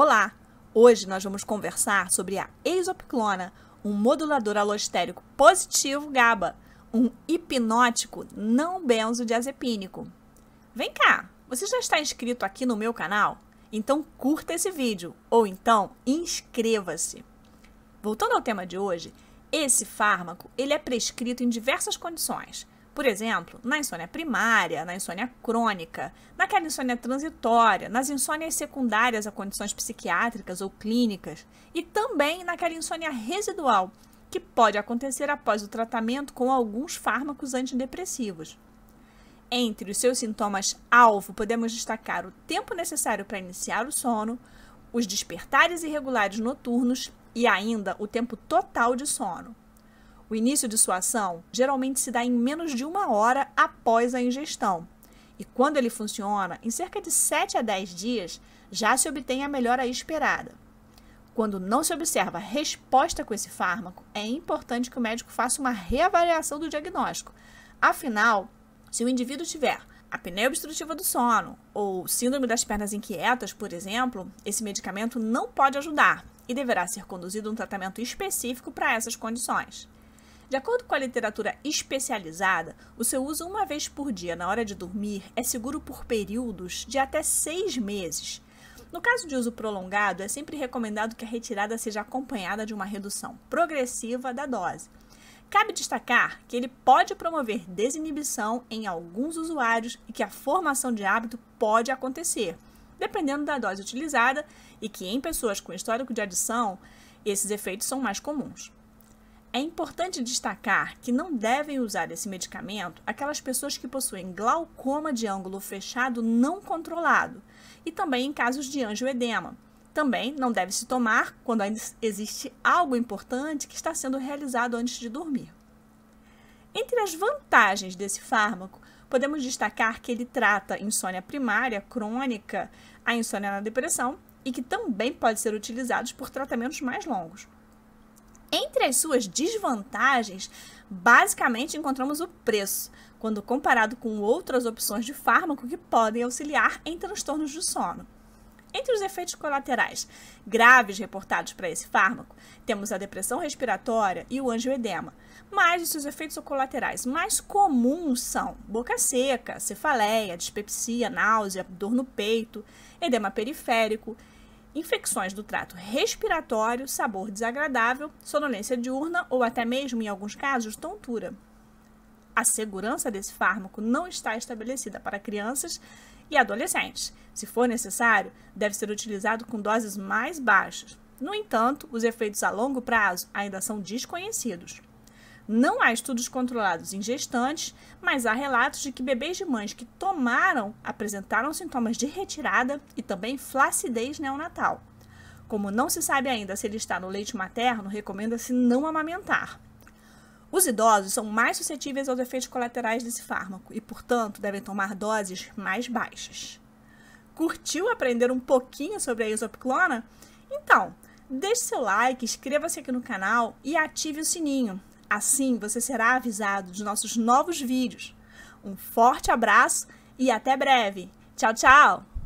Olá! Hoje nós vamos conversar sobre a exopiclona, um modulador alostérico positivo GABA, um hipnótico não benzodiazepínico. Vem cá, você já está inscrito aqui no meu canal? Então curta esse vídeo ou então inscreva-se. Voltando ao tema de hoje, esse fármaco ele é prescrito em diversas condições, por exemplo, na insônia primária, na insônia crônica, naquela insônia transitória, nas insônias secundárias a condições psiquiátricas ou clínicas e também naquela insônia residual, que pode acontecer após o tratamento com alguns fármacos antidepressivos. Entre os seus sintomas alvo, podemos destacar o tempo necessário para iniciar o sono, os despertares irregulares noturnos e ainda o tempo total de sono. O início de sua ação geralmente se dá em menos de uma hora após a ingestão. E quando ele funciona, em cerca de 7 a 10 dias, já se obtém a melhora esperada. Quando não se observa resposta com esse fármaco, é importante que o médico faça uma reavaliação do diagnóstico. Afinal, se o indivíduo tiver apneia obstrutiva do sono ou síndrome das pernas inquietas, por exemplo, esse medicamento não pode ajudar e deverá ser conduzido um tratamento específico para essas condições. De acordo com a literatura especializada, o seu uso uma vez por dia na hora de dormir é seguro por períodos de até seis meses. No caso de uso prolongado, é sempre recomendado que a retirada seja acompanhada de uma redução progressiva da dose. Cabe destacar que ele pode promover desinibição em alguns usuários e que a formação de hábito pode acontecer, dependendo da dose utilizada, e que em pessoas com histórico de adição, esses efeitos são mais comuns. É importante destacar que não devem usar esse medicamento aquelas pessoas que possuem glaucoma de ângulo fechado não controlado e também em casos de angioedema. Também não deve se tomar quando ainda existe algo importante que está sendo realizado antes de dormir. Entre as vantagens desse fármaco, podemos destacar que ele trata insônia primária crônica, a insônia na depressão e que também pode ser utilizado por tratamentos mais longos. Entre as suas desvantagens, basicamente encontramos o preço, quando comparado com outras opções de fármaco que podem auxiliar em transtornos de sono. Entre os efeitos colaterais graves reportados para esse fármaco, temos a depressão respiratória e o angioedema. Mas os seus efeitos colaterais mais comuns são boca seca, cefaleia, dispepsia, náusea, dor no peito, edema periférico, infecções do trato respiratório, sabor desagradável, sonolência diurna ou até mesmo, em alguns casos, tontura. A segurança desse fármaco não está estabelecida para crianças e adolescentes. Se for necessário, deve ser utilizado com doses mais baixas. No entanto, os efeitos a longo prazo ainda são desconhecidos. Não há estudos controlados em gestantes, mas há relatos de que bebês de mães que tomaram apresentaram sintomas de retirada e também flacidez neonatal. Como não se sabe ainda se ele está no leite materno, recomenda-se não amamentar. Os idosos são mais suscetíveis aos efeitos colaterais desse fármaco e, portanto, devem tomar doses mais baixas. Curtiu aprender um pouquinho sobre a isopiclona? Então, deixe seu like, inscreva-se aqui no canal e ative o sininho. Assim você será avisado dos nossos novos vídeos. Um forte abraço e até breve! Tchau, tchau!